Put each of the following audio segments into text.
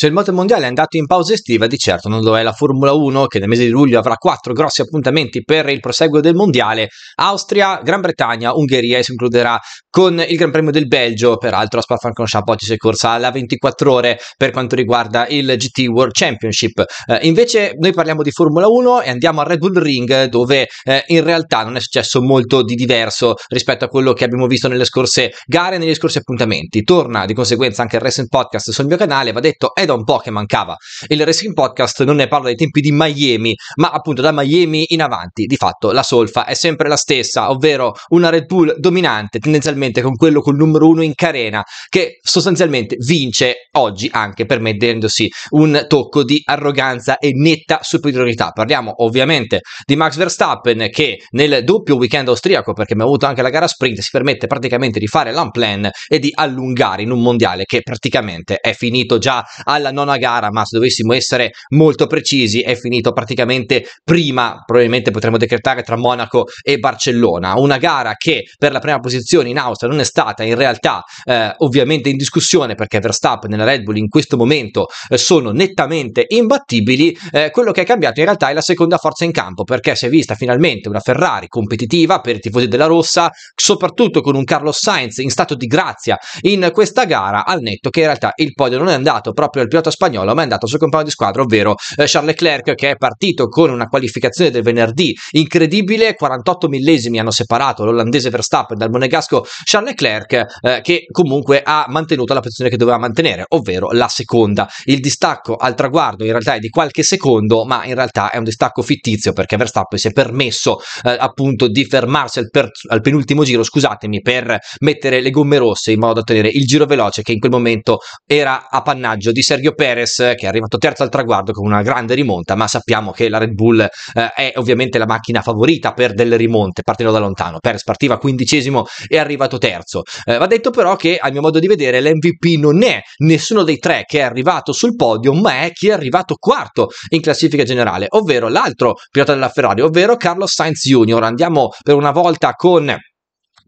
Se il mondiale è andato in pausa estiva, di certo non lo è la Formula 1 che nel mese di luglio avrà quattro grossi appuntamenti per il proseguo del mondiale, Austria, Gran Bretagna, Ungheria e si includerà con il Gran Premio del Belgio, peraltro a Spa-Francorchamps oggi si è corsa la 24 ore per quanto riguarda il GT World Championship. Eh, invece noi parliamo di Formula 1 e andiamo al Red Bull Ring dove eh, in realtà non è successo molto di diverso rispetto a quello che abbiamo visto nelle scorse gare e negli scorsi appuntamenti. Torna di conseguenza anche il Racing Podcast sul mio canale, va detto è da un po' che mancava. Il Racing Podcast non ne parla dai tempi di Miami, ma appunto da Miami in avanti, di fatto la solfa è sempre la stessa, ovvero una Red Bull dominante, tendenzialmente con quello col numero uno in carena, che sostanzialmente vince oggi anche permettendosi un tocco di arroganza e netta superiorità. Parliamo ovviamente di Max Verstappen che nel doppio weekend austriaco, perché abbiamo avuto anche la gara sprint, si permette praticamente di fare l'unplan e di allungare in un mondiale che praticamente è finito già alla nona gara, ma se dovessimo essere molto precisi, è finito praticamente prima, probabilmente potremmo decretare tra Monaco e Barcellona. Una gara che per la prima posizione in Austria non è stata in realtà eh, ovviamente in discussione perché Verstappen e la Red Bull in questo momento eh, sono nettamente imbattibili. Eh, quello che è cambiato in realtà è la seconda forza in campo perché si è vista finalmente una Ferrari competitiva per i tifosi della Rossa, soprattutto con un Carlos Sainz in stato di grazia in questa gara, al netto che in realtà il podio non è andato proprio il pilota spagnolo, ma è andato al suo compagno di squadra, ovvero eh, Charles Leclerc, che è partito con una qualificazione del venerdì incredibile. 48 millesimi hanno separato l'olandese Verstappen dal monegasco Charles Leclerc, eh, che comunque ha mantenuto la posizione che doveva mantenere, ovvero la seconda. Il distacco al traguardo in realtà è di qualche secondo, ma in realtà è un distacco fittizio perché Verstappen si è permesso eh, appunto di fermarsi al, per, al penultimo giro, scusatemi, per mettere le gomme rosse in modo da ottenere il giro veloce che in quel momento era appannaggio di Sergio Perez che è arrivato terzo al traguardo con una grande rimonta, ma sappiamo che la Red Bull eh, è ovviamente la macchina favorita per delle rimonte, partendo da lontano. Perez partiva quindicesimo e è arrivato terzo. Eh, va detto però che a mio modo di vedere l'MVP non è nessuno dei tre che è arrivato sul podio, ma è chi è arrivato quarto in classifica generale, ovvero l'altro pilota della Ferrari, ovvero Carlos Sainz Jr. Andiamo per una volta con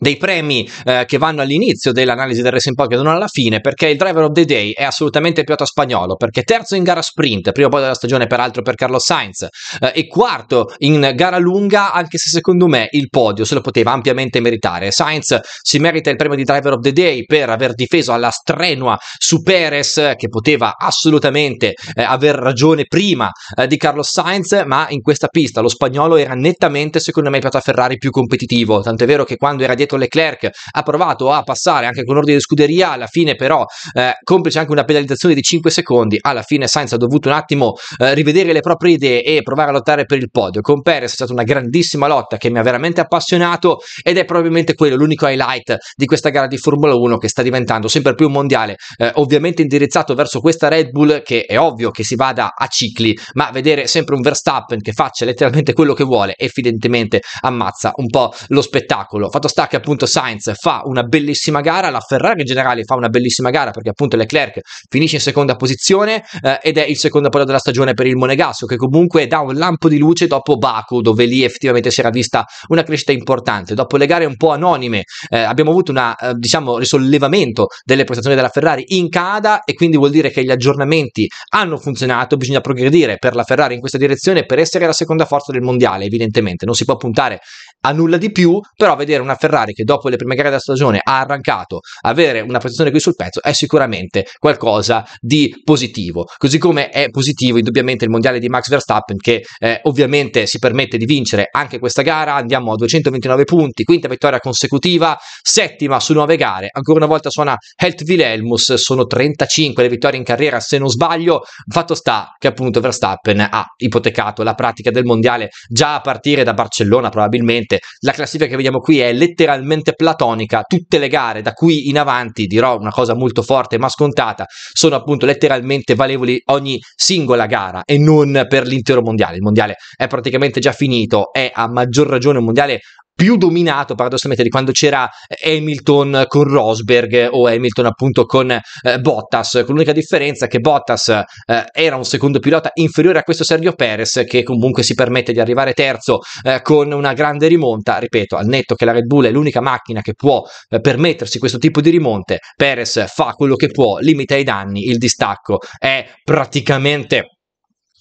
dei premi eh, che vanno all'inizio dell'analisi del Racing Pocket non alla fine perché il driver of the day è assolutamente il pilota Spagnolo perché terzo in gara sprint prima o poi della stagione peraltro per Carlo Sainz eh, e quarto in gara lunga anche se secondo me il podio se lo poteva ampiamente meritare Sainz si merita il premio di driver of the day per aver difeso alla strenua su Perez che poteva assolutamente eh, aver ragione prima eh, di Carlo Sainz ma in questa pista lo spagnolo era nettamente secondo me il pilota Ferrari più competitivo tant'è vero che quando era dietro con Leclerc ha provato a passare anche con ordine di scuderia, alla fine però eh, complice anche una penalizzazione di 5 secondi, alla fine Sainz ha dovuto un attimo eh, rivedere le proprie idee e provare a lottare per il podio. Con Perez è stata una grandissima lotta che mi ha veramente appassionato ed è probabilmente quello l'unico highlight di questa gara di Formula 1 che sta diventando sempre più un mondiale, eh, ovviamente indirizzato verso questa Red Bull che è ovvio che si vada a cicli, ma vedere sempre un Verstappen che faccia letteralmente quello che vuole evidentemente ammazza un po' lo spettacolo. Fatto sta che appunto Sainz fa una bellissima gara, la Ferrari in generale fa una bellissima gara perché appunto Leclerc finisce in seconda posizione eh, ed è il secondo podio della stagione per il Monegasco che comunque dà un lampo di luce dopo Baku dove lì effettivamente si era vista una crescita importante. Dopo le gare un po' anonime eh, abbiamo avuto un eh, diciamo, risollevamento delle prestazioni della Ferrari in Canada e quindi vuol dire che gli aggiornamenti hanno funzionato, bisogna progredire per la Ferrari in questa direzione per essere la seconda forza del mondiale evidentemente, non si può puntare a nulla di più, però vedere una Ferrari che dopo le prime gare della stagione ha arrancato, avere una prestazione qui sul pezzo è sicuramente qualcosa di positivo. Così come è positivo indubbiamente il mondiale di Max Verstappen che eh, ovviamente si permette di vincere anche questa gara, andiamo a 229 punti, quinta vittoria consecutiva, settima su nove gare, ancora una volta suona Helt Wilhelmus, sono 35 le vittorie in carriera se non sbaglio, fatto sta che appunto Verstappen ha ipotecato la pratica del mondiale già a partire da Barcellona probabilmente ovviamente la classifica che vediamo qui è letteralmente platonica, tutte le gare da qui in avanti, dirò una cosa molto forte ma scontata, sono appunto letteralmente valevoli ogni singola gara e non per l'intero mondiale. Il mondiale è praticamente già finito, è a maggior ragione un mondiale più dominato paradossalmente di quando c'era eh, Hamilton con Rosberg o Hamilton appunto con eh, Bottas, con l'unica differenza che Bottas eh, era un secondo pilota inferiore a questo Sergio Perez che comunque si permette di arrivare terzo eh, con una grande rimonta, ripeto, al netto che la Red Bull è l'unica macchina che può eh, permettersi questo tipo di rimonte, Perez fa quello che può, limita i danni, il distacco è praticamente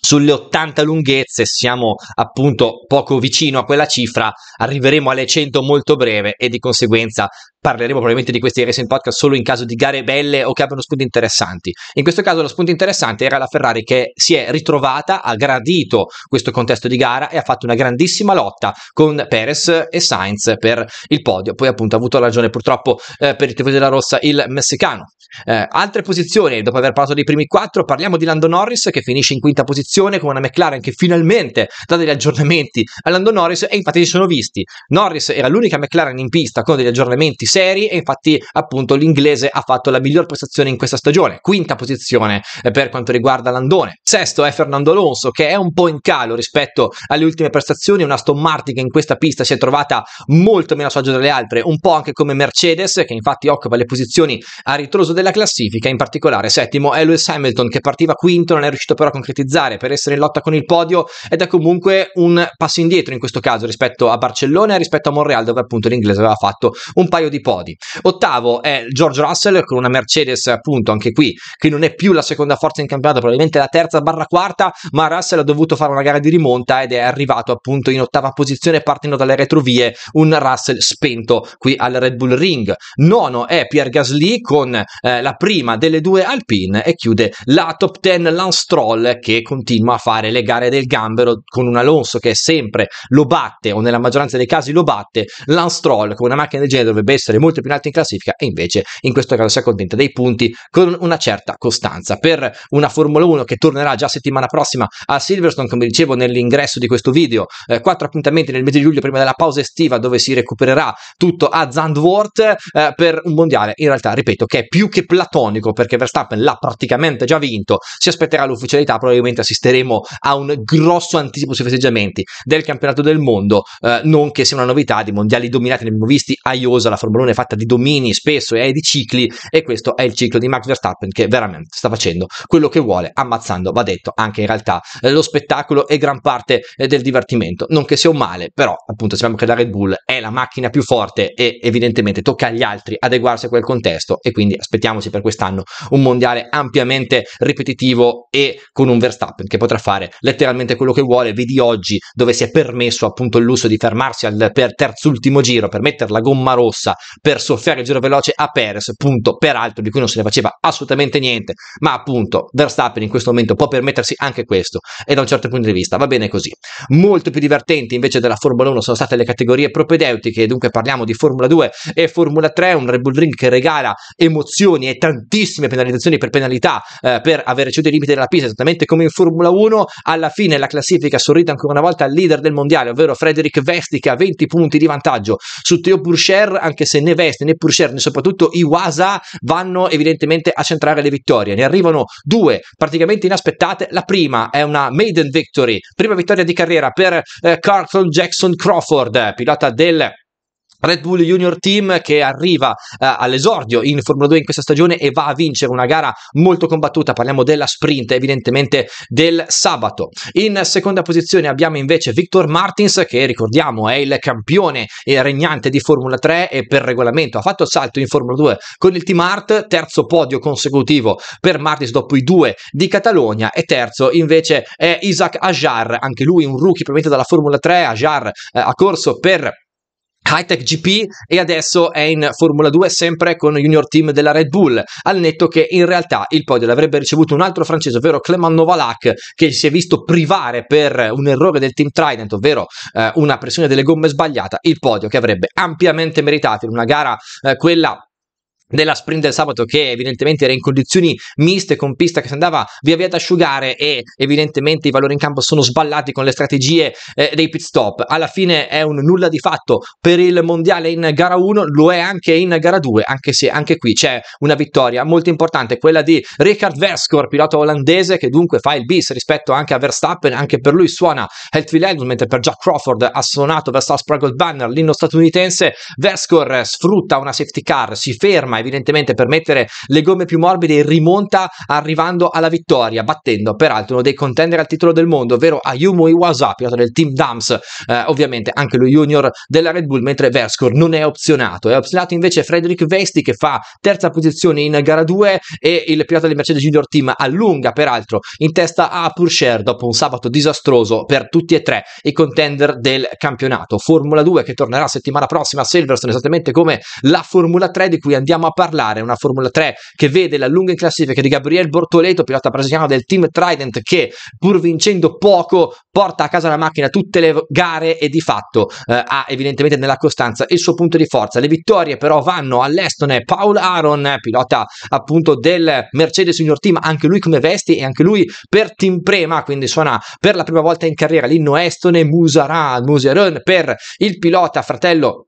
sulle 80 lunghezze siamo appunto poco vicino a quella cifra, arriveremo alle 100 molto breve e di conseguenza parleremo probabilmente di questi race in podcast solo in caso di gare belle o che abbiano spunti interessanti. In questo caso lo spunto interessante era la Ferrari che si è ritrovata, ha gradito questo contesto di gara e ha fatto una grandissima lotta con Perez e Sainz per il podio. Poi appunto ha avuto ragione purtroppo eh, per il tifosi della rossa il messicano. Eh, altre posizioni, dopo aver parlato dei primi quattro, parliamo di Lando Norris che finisce in quinta posizione con una McLaren che finalmente dà degli aggiornamenti a Lando Norris e infatti si sono visti. Norris era l'unica McLaren in pista con degli aggiornamenti serie e infatti appunto l'inglese ha fatto la miglior prestazione in questa stagione, quinta posizione eh, per quanto riguarda Landone. Sesto è Fernando Alonso che è un po' in calo rispetto alle ultime prestazioni, una Aston Martin che in questa pista si è trovata molto meno a suo agio delle altre, un po' anche come Mercedes che infatti occupa le posizioni a ritroso della classifica, in particolare settimo è Lewis Hamilton che partiva quinto, non è riuscito però a concretizzare per essere in lotta con il podio ed è comunque un passo indietro in questo caso rispetto a Barcellona e rispetto a Monreal dove appunto l'inglese aveva fatto un paio di podi. Ottavo è George Russell con una Mercedes, appunto, anche qui, che non è più la seconda forza in campionato, probabilmente la terza barra quarta, ma Russell ha dovuto fare una gara di rimonta ed è arrivato appunto in ottava posizione partendo dalle retrovie, un Russell spento qui al Red Bull Ring. Nono è Pierre Gasly con eh, la prima delle due Alpine e chiude la top 10 Lance Stroll che continua a fare le gare del gambero con un Alonso che sempre lo batte o nella maggioranza dei casi lo batte. Lance Stroll con una macchina del genere dovrebbe essere essere molto più in alto in classifica e invece in questo caso si accontenta dei punti con una certa costanza. Per una Formula 1 che tornerà già settimana prossima a Silverstone, come dicevo nell'ingresso di questo video, eh, quattro appuntamenti nel mese di luglio prima della pausa estiva dove si recupererà tutto a Zandvoort eh, per un mondiale in realtà, ripeto, che è più che platonico perché Verstappen l'ha praticamente già vinto, si aspetterà l'ufficialità, probabilmente assisteremo a un grosso anticipo sui festeggiamenti del campionato del mondo, eh, non che sia una novità di mondiali dominati, ne abbiamo visti a Iosa la Formula 1 Formula 1 è fatta di domini spesso e eh, di cicli e questo è il ciclo di Max Verstappen che veramente sta facendo quello che vuole, ammazzando, va detto, anche in realtà eh, lo spettacolo e gran parte eh, del divertimento. Non che sia un male, però appunto sappiamo che la Red Bull è la macchina più forte e evidentemente tocca agli altri adeguarsi a quel contesto e quindi aspettiamoci per quest'anno un mondiale ampiamente ripetitivo e con un Verstappen che potrà fare letteralmente quello che vuole. Vedi oggi dove si è permesso appunto il lusso di fermarsi al per terzultimo giro per mettere la gomma rossa per soffiare il giro veloce a Perez, punto peraltro di cui non se ne faceva assolutamente niente, ma appunto Verstappen in questo momento può permettersi anche questo e da un certo punto di vista va bene così. Molto più divertenti invece della Formula 1 sono state le categorie propedeutiche, dunque parliamo di Formula 2 e Formula 3, un Red Bull Ring che regala emozioni e tantissime penalizzazioni per penalità eh, per aver ceduto i limiti della pista, esattamente come in Formula 1, alla fine la classifica sorride ancora una volta al leader del mondiale, ovvero Frederick Vesti che ha 20 punti di vantaggio su Theo Purcher, anche se né Veste né Purcher né soprattutto Iwasa vanno evidentemente a centrare le vittorie. Ne arrivano due praticamente inaspettate. La prima è una maiden victory, prima vittoria di carriera per eh, Carlton Jackson Crawford, pilota del Red Bull Junior Team che arriva eh, all'esordio in Formula 2 in questa stagione e va a vincere una gara molto combattuta, parliamo della sprint evidentemente del sabato. In seconda posizione abbiamo invece Victor Martins che ricordiamo è il campione e regnante di Formula 3 e per regolamento ha fatto il salto in Formula 2 con il Team Art, terzo podio consecutivo per Martins dopo i due di Catalogna e terzo invece è Isaac Ajar, anche lui un rookie proveniente dalla Formula 3, Ajar eh, ha corso per Hightech GP e adesso è in Formula 2 sempre con junior team della Red Bull, al netto che in realtà il podio l'avrebbe ricevuto un altro francese, ovvero Clement Novalac, che si è visto privare per un errore del team Trident, ovvero eh, una pressione delle gomme sbagliata, il podio che avrebbe ampiamente meritato in una gara eh, quella della sprint del sabato che evidentemente era in condizioni miste con pista che si andava via via ad asciugare e evidentemente i valori in campo sono sballati con le strategie eh, dei pit stop alla fine è un nulla di fatto per il mondiale in gara 1 lo è anche in gara 2 anche se anche qui c'è una vittoria molto importante quella di Richard Verscor pilota olandese che dunque fa il bis rispetto anche a Verstappen anche per lui suona Healthfield Album mentre per Jack Crawford ha suonato Verstappen Banner l'inno statunitense Verscor sfrutta una safety car si ferma evidentemente per mettere le gomme più morbide rimonta arrivando alla vittoria, battendo peraltro uno dei contender al titolo del mondo, ovvero Ayumu Iwasa, pilota del team Dams, eh, ovviamente anche lo junior della Red Bull, mentre Verscore non è opzionato. È opzionato invece Frederick Vesti che fa terza posizione in gara 2 e il pilota del Mercedes Junior Team allunga peraltro in testa a Purcher dopo un sabato disastroso per tutti e tre i contender del campionato. Formula 2 che tornerà settimana prossima a Silverstone esattamente come la Formula 3 di cui andiamo a parlare, una Formula 3 che vede la lunga in classifica di Gabriel Bortoleto, pilota brasiliano del team Trident che pur vincendo poco porta a casa la macchina tutte le gare e di fatto eh, ha evidentemente nella costanza il suo punto di forza. Le vittorie però vanno all'Estone Paul Aaron, pilota appunto del Mercedes Junior Team, anche lui come Vesti e anche lui per Team Prema, quindi suona per la prima volta in carriera l'inno Estone Musaran, Musaran per il pilota fratello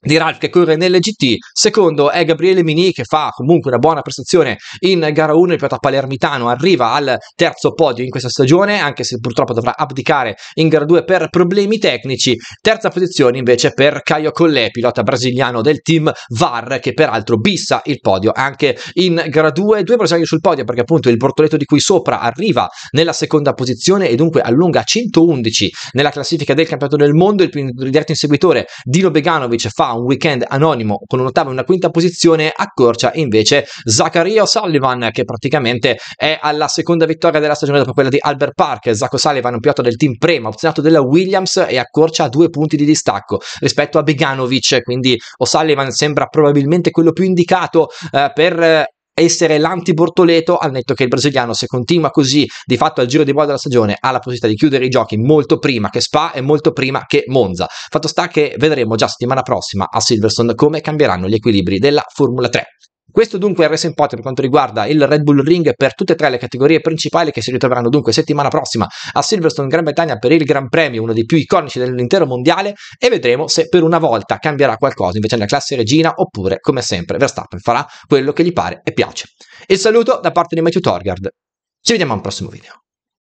di Ralph che corre nell'GT, secondo è Gabriele Mini che fa comunque una buona prestazione in gara 1, il pilota palermitano arriva al terzo podio in questa stagione, anche se purtroppo dovrà abdicare in gara 2 per problemi tecnici, terza posizione invece per Caio Collè, pilota brasiliano del team VAR che peraltro bissa il podio anche in gara 2, due brasiliani sul podio perché appunto il Bortoletto di qui sopra arriva nella seconda posizione e dunque allunga 111 nella classifica del campionato del mondo, il diretto inseguitore Dino Beganovic fa un weekend anonimo con un'ottava e una quinta posizione, accorcia invece Zaccaria O'Sullivan che praticamente è alla seconda vittoria della stagione dopo quella di Albert Park. Zacco Sullivan, un pilota del team Prema, opzionato della Williams e accorcia a due punti di distacco rispetto a Beganovic, quindi O'Sullivan sembra probabilmente quello più indicato eh, per eh, essere l'anti-Bortoleto, al netto che il brasiliano, se continua così, di fatto al giro di bolla della stagione, ha la possibilità di chiudere i giochi molto prima che Spa e molto prima che Monza. Fatto sta che vedremo già settimana prossima a Silverstone come cambieranno gli equilibri della Formula 3. Questo dunque è il Racing Pot per quanto riguarda il Red Bull Ring per tutte e tre le categorie principali che si ritroveranno dunque settimana prossima a Silverstone Gran Bretagna per il Gran Premio, uno dei più iconici dell'intero mondiale e vedremo se per una volta cambierà qualcosa invece nella classe regina oppure come sempre Verstappen farà quello che gli pare e piace. Il saluto da parte di Matthew Torgard. Ci vediamo al prossimo video.